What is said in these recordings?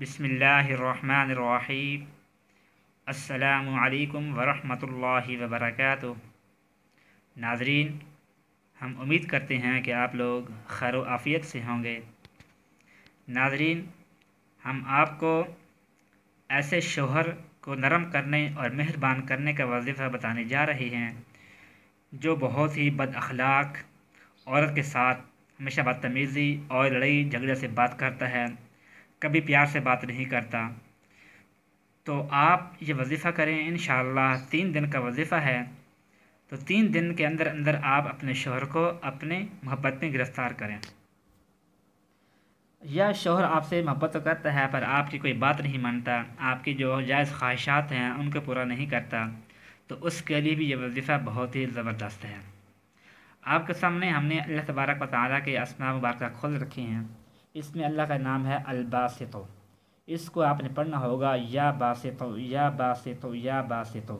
बिसमीम अल्लाम वरहमतुल्लाहि वर्क़ नाजरीन हम उम्मीद करते हैं कि आप लोग खैर आफ़ियत से होंगे नाजरीन हम आपको ऐसे शोहर को नरम करने और मेहरबान करने का वजीफ़ा बताने जा रहे हैं जो बहुत ही बद अखलाक औरत के साथ हमेशा बदतमीज़ी और लड़ाई झगड़े से बात करता है कभी प्यार से बात नहीं करता तो आप ये वजीफ़ा करें इन तीन दिन का वजीफ़ा है तो तीन दिन के अंदर अंदर आप अपने शोहर को अपने मोहब्बत में गिरफ़्तार करें या शोहर आपसे मोहब्बत तो करता है पर आपकी कोई बात नहीं मानता आपकी जो जायज़ ख्वाहिशात हैं उनको पूरा नहीं करता तो उसके लिए भी ये वजीफ़ा बहुत ही ज़बरदस्त है आपके सामने हमने अल्लाह तबारक वाली के असमा मुबारक खोल रखी हैं इसमें अल्लाह का नाम है अलबासत इसको आपने पढ़ना होगा या बासत या बासत या बासत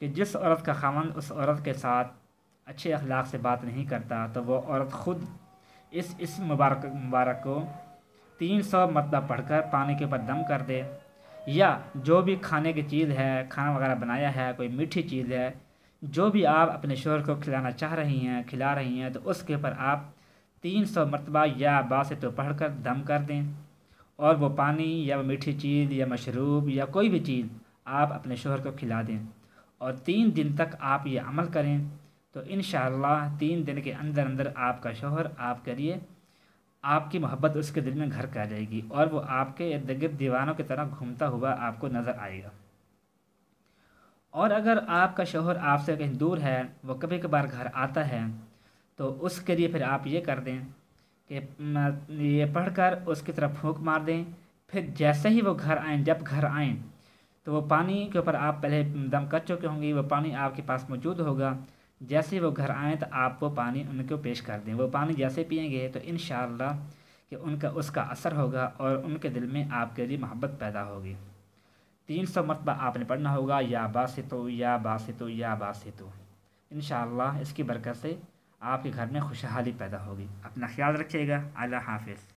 कि जिस औरत का खामन उस औरत के साथ अच्छे अखलाक से बात नहीं करता तो वो औरत ख़ुद इस इस मुबारक मुबारक को तीन सौ मतलब पढ़कर पानी के ऊपर दम कर दे या जो भी खाने की चीज़ है खाना वगैरह बनाया है कोई मीठी चीज़ है जो भी आप अपने शोहर को खिलाना चाह रही हैं खिला रही हैं तो उसके ऊपर आप तीन सौ मरतबा या अब्बा से तो पढ़ कर दम कर दें और वो पानी या वो मीठी चीज़ या मशरूब या कोई भी चीज़ आप अपने शोहर को खिला दें और तीन दिन तक आप ये अमल करें तो इन तीन दिन के अंदर अंदर आपका शोहर आपके लिए आपकी मोहब्बत उसके दिल में घर कर जाएगी और वो आपके इर्द गिर्द दीवानों की तरह घूमता हुआ आपको नज़र आएगा और अगर आपका शोहर आपसे कहीं दूर है वो कभी कभार घर आता है तो उसके लिए फिर आप ये कर दें कि ये पढ़कर उसकी तरफ फूंक मार दें फिर जैसे ही वो घर आएँ जब घर आएँ तो वो पानी के ऊपर आप पहले दम कर चुके होंगे वो पानी आपके पास मौजूद होगा जैसे ही वो घर आएँ तो आप वो पानी उनको पेश कर दें वो पानी जैसे पियेंगे तो इन कि उनका उसका असर होगा और उनके दिल में आपके लिए मोहब्बत पैदा होगी तीन सौ मरतबा आपने पढ़ना होगा या बासितो या बासितो या बासितो इन इसकी बरकत से आपके घर में खुशहाली पैदा होगी अपना ख्याल रखिएगा अल्लाह हाफिज़